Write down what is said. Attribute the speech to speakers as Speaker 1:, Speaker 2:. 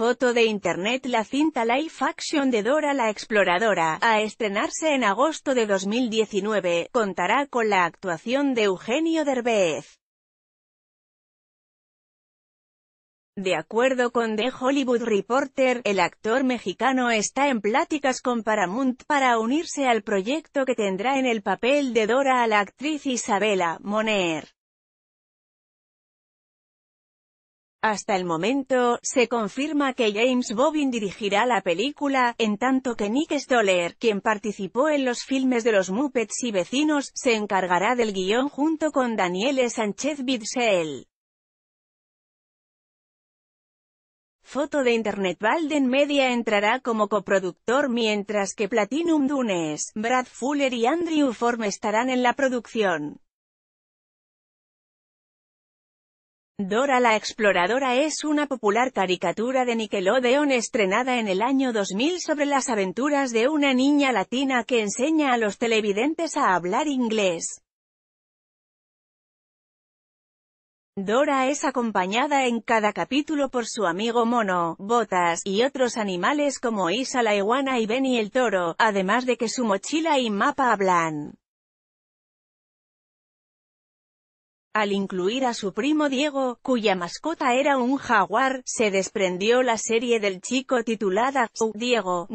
Speaker 1: foto de internet la cinta live action de Dora la Exploradora, a estrenarse en agosto de 2019, contará con la actuación de Eugenio Derbez. De acuerdo con The Hollywood Reporter, el actor mexicano está en pláticas con Paramount para unirse al proyecto que tendrá en el papel de Dora a la actriz Isabela Moner. Hasta el momento, se confirma que James Bobin dirigirá la película, en tanto que Nick Stoller, quien participó en los filmes de los Muppets y Vecinos, se encargará del guión junto con Daniel Sánchez Bidsell. Foto de Internet Valden Media entrará como coproductor mientras que Platinum Dunes, Brad Fuller y Andrew Form estarán en la producción. Dora la Exploradora es una popular caricatura de Nickelodeon estrenada en el año 2000 sobre las aventuras de una niña latina que enseña a los televidentes a hablar inglés. Dora es acompañada en cada capítulo por su amigo Mono, Botas, y otros animales como Isa la iguana y Benny el toro, además de que su mochila y mapa hablan. Al incluir a su primo Diego, cuya mascota era un jaguar, se desprendió la serie del chico titulada Diego,